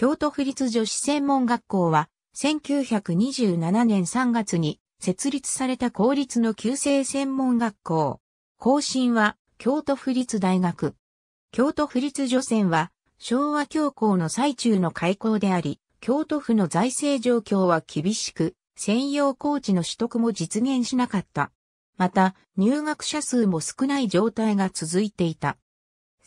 京都府立女子専門学校は、1927年3月に設立された公立の旧制専門学校。更新は、京都府立大学。京都府立女専は、昭和教皇の最中の開校であり、京都府の財政状況は厳しく、専用ー地の取得も実現しなかった。また、入学者数も少ない状態が続いていた。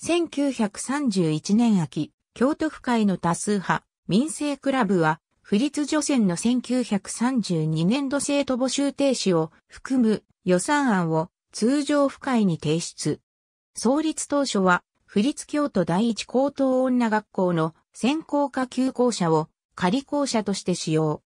1931年秋、京都府会の多数派、民生クラブは、府立除染の1932年度生徒募集停止を含む予算案を通常府会に提出。創立当初は、府立京都第一高等女学校の専攻科休校舎を仮校舎として使用。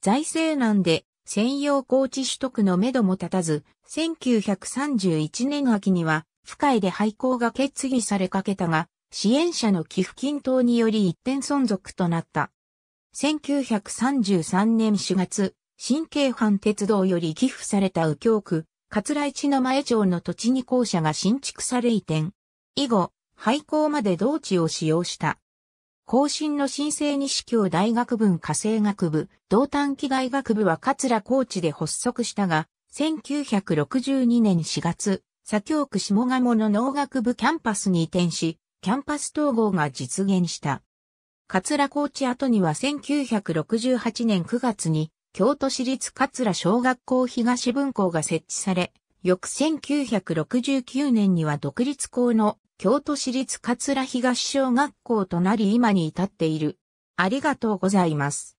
財政難で専用高知取得の目ども立たず、1931年秋には、府会で廃校が決議されかけたが、支援者の寄付均等により一点存続となった。1933年4月、新京阪鉄道より寄付された右京区、桂市の前町の土地に校舎が新築され移転。以後、廃校まで同地を使用した。更新の新生西京大学分化政学部、同短期大学部は桂高知で発足したが、1962年4月、左京区下鴨の農学部キャンパスに移転し、キャンパス統合が実現した。桂高知跡には1968年9月に京都市立桂小学校東分校が設置され、翌1969年には独立校の京都市立桂東小学校となり今に至っている。ありがとうございます。